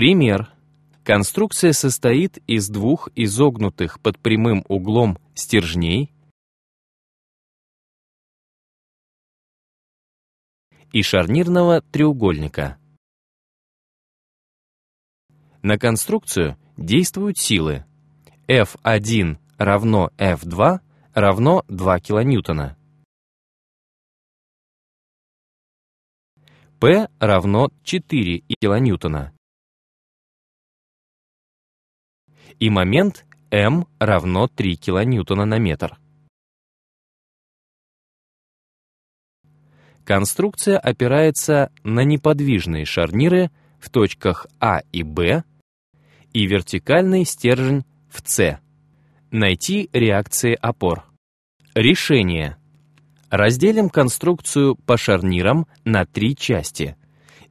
Пример. Конструкция состоит из двух изогнутых под прямым углом стержней и шарнирного треугольника. На конструкцию действуют силы F1 равно F2 равно 2 килоньютона. P равно 4 килоньютона. и момент М равно 3 килоньютона на метр. Конструкция опирается на неподвижные шарниры в точках А и Б и вертикальный стержень в С. Найти реакции опор. Решение. Разделим конструкцию по шарнирам на три части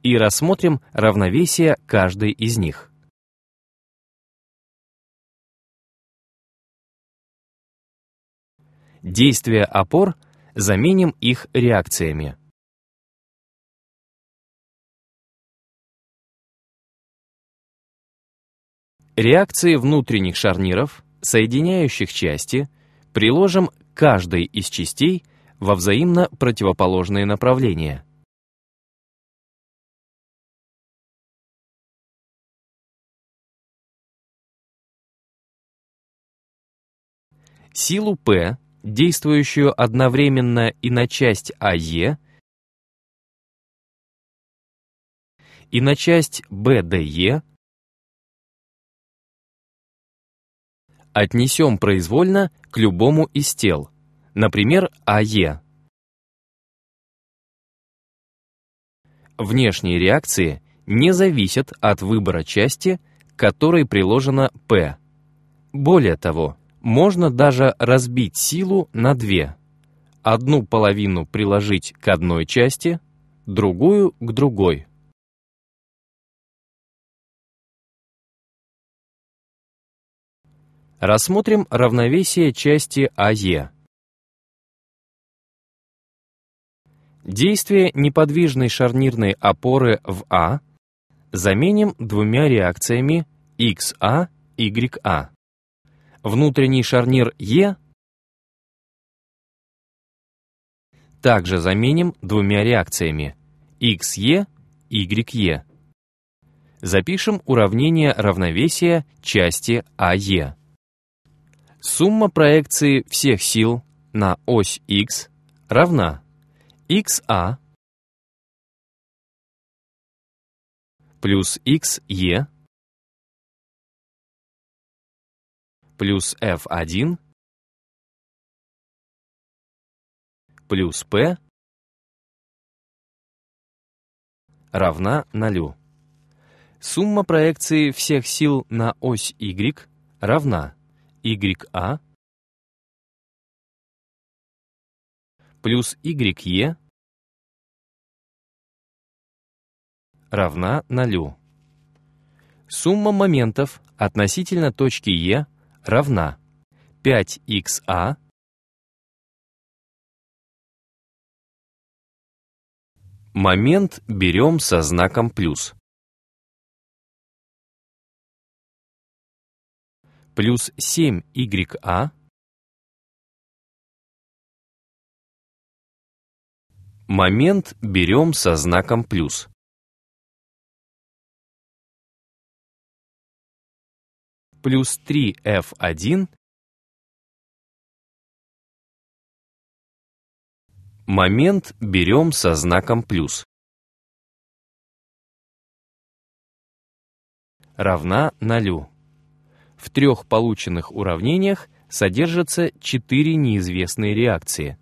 и рассмотрим равновесие каждой из них. Действия опор заменим их реакциями. Реакции внутренних шарниров, соединяющих части, приложим к каждой из частей во взаимно противоположные направления. Силу P действующую одновременно и на часть АЕ, и на часть БДЕ, отнесем произвольно к любому из тел, например, АЕ. Внешние реакции не зависят от выбора части, к которой приложено P. Более того, можно даже разбить силу на две. Одну половину приложить к одной части, другую к другой. Рассмотрим равновесие части АЕ. Действие неподвижной шарнирной опоры в А заменим двумя реакциями XA, а, YA. А внутренний шарнир Е также заменим двумя реакциями XE, YE. Запишем уравнение равновесия части АЕ. Сумма проекции всех сил на ось X равна XA а плюс XE плюс f1 плюс p равна нулю. Сумма проекции всех сил на ось y равна ya плюс ye равна нулю. Сумма моментов относительно точки Е e равна 5ха Момент берем со знаком плюс. Плюс 7yA а Момент берем со знаком плюс. плюс 3f1 Момент берем со знаком плюс. Равна 0. В трех полученных уравнениях содержатся четыре неизвестные реакции.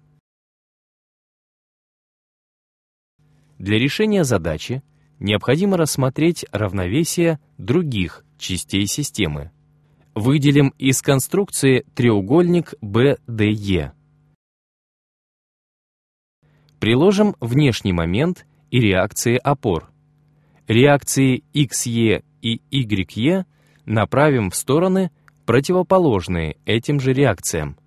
Для решения задачи необходимо рассмотреть равновесие других частей системы выделим из конструкции треугольник BDE. Приложим внешний момент и реакции опор. Реакции XE и YE направим в стороны, противоположные этим же реакциям.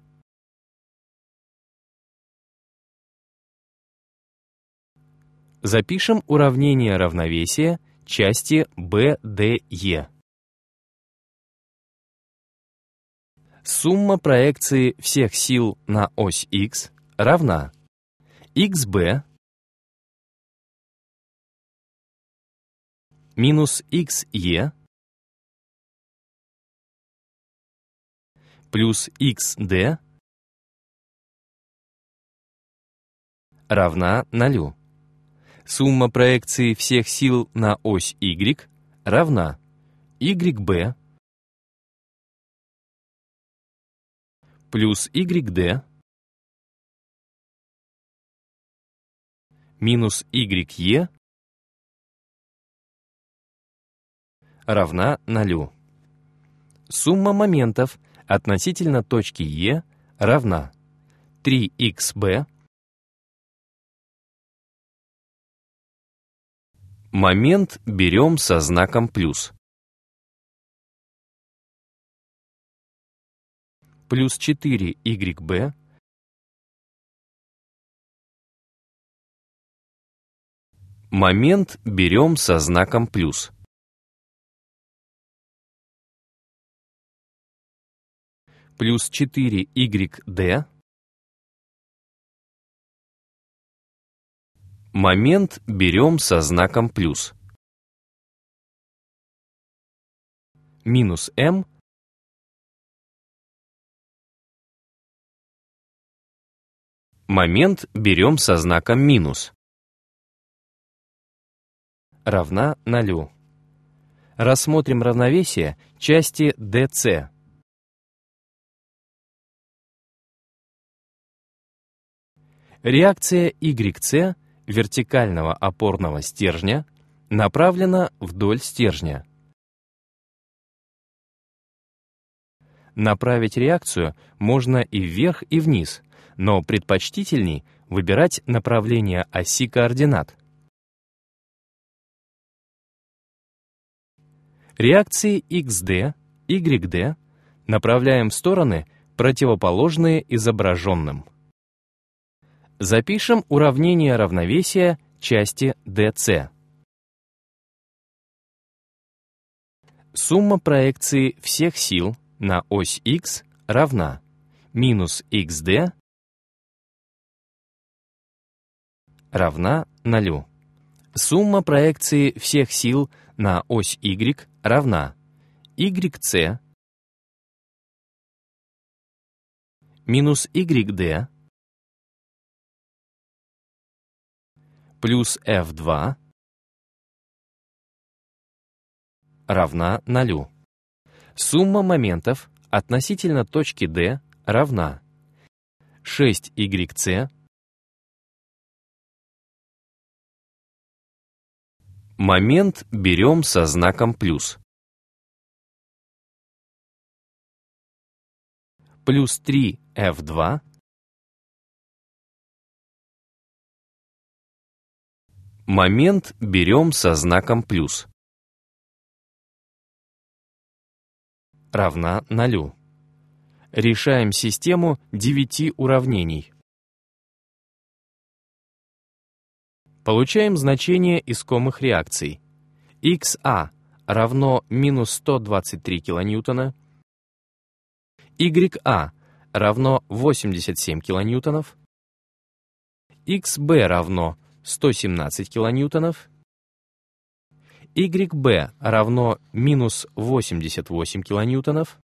Запишем уравнение равновесия части BDE. сумма проекции всех сил на ось x равна xb минус xe плюс xd равна нулю. Сумма проекции всех сил на ось y равна yb плюс YD минус YE равна нулю. Сумма моментов относительно точки Е равна 3xb Момент берем со знаком плюс. плюс 4yb Момент берем со знаком плюс. Плюс 4yD Момент берем со знаком плюс. Минус m эм Момент берем со знаком минус. Равна 0. Рассмотрим равновесие части DC. Реакция YC вертикального опорного стержня направлена вдоль стержня. Направить реакцию можно и вверх, и вниз – но предпочтительней выбирать направление оси координат. Реакции XD, YD направляем в стороны, противоположные изображенным. Запишем уравнение равновесия части DC. Сумма проекции всех сил на ось X равна минус XD равна нулю. Сумма проекции всех сил на ось Y равна YC минус YD плюс F2 равна нулю. Сумма моментов относительно точки D равна 6YC Момент берем со знаком плюс. Плюс 3 F2 Момент берем со знаком плюс. Равна 0. Решаем систему 9 уравнений. Получаем значение искомых реакций. XA а равно минус 123 килоньютона, YA а равно 87 килоньютонов, XB равно 117 килоньютонов, YB равно минус 88 килоньютонов,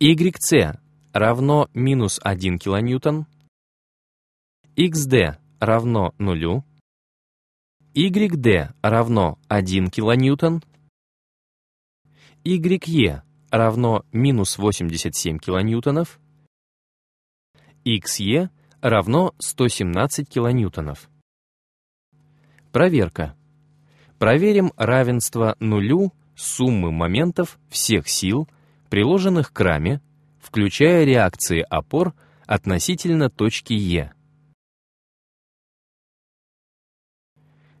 YC равно минус 1 килоньютон, XD равно нулю, YD равно 1 килоньютон, YE равно минус 87 килоньютонов, XE равно 117 килоньютонов. Проверка. Проверим равенство нулю суммы моментов всех сил, приложенных к раме, включая реакции опор относительно точки Е.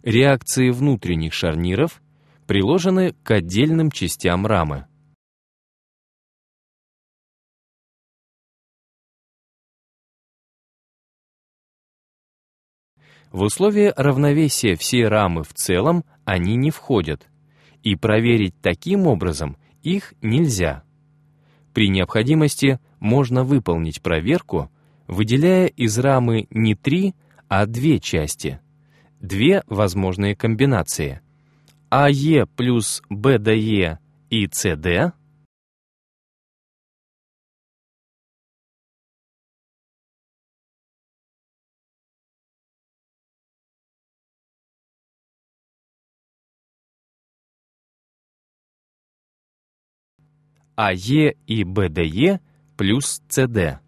реакции внутренних шарниров приложены к отдельным частям рамы. В условия равновесия всей рамы в целом они не входят, и проверить таким образом их нельзя. При необходимости можно выполнить проверку, выделяя из рамы не три, а две части — две возможные комбинации. АЕ плюс БДЕ и CD АЕ и БДЕ плюс CD.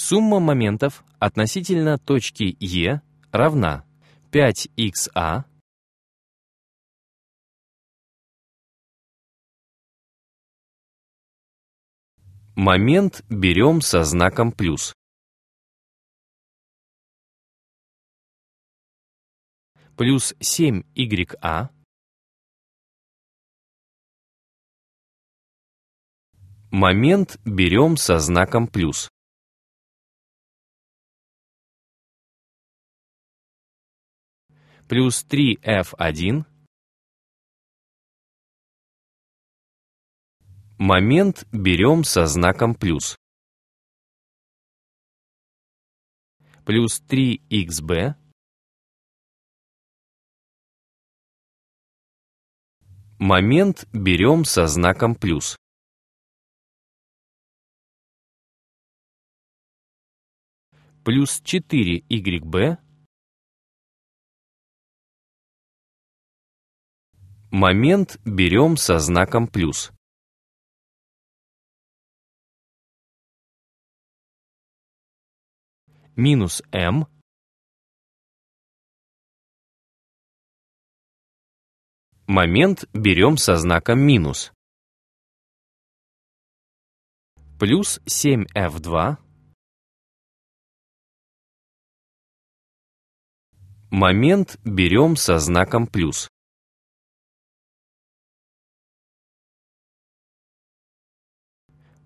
Сумма моментов относительно точки Е равна 5ха Момент берем со знаком плюс. Плюс 7yA а. Момент берем со знаком плюс. плюс 3f1 Момент берем со знаком плюс. Плюс 3xb Момент берем со знаком плюс. Плюс 4yb Момент берем со знаком плюс. Минус m Момент берем со знаком минус. Плюс 7f2. Момент берем со знаком плюс.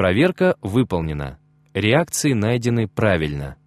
Проверка выполнена. Реакции найдены правильно.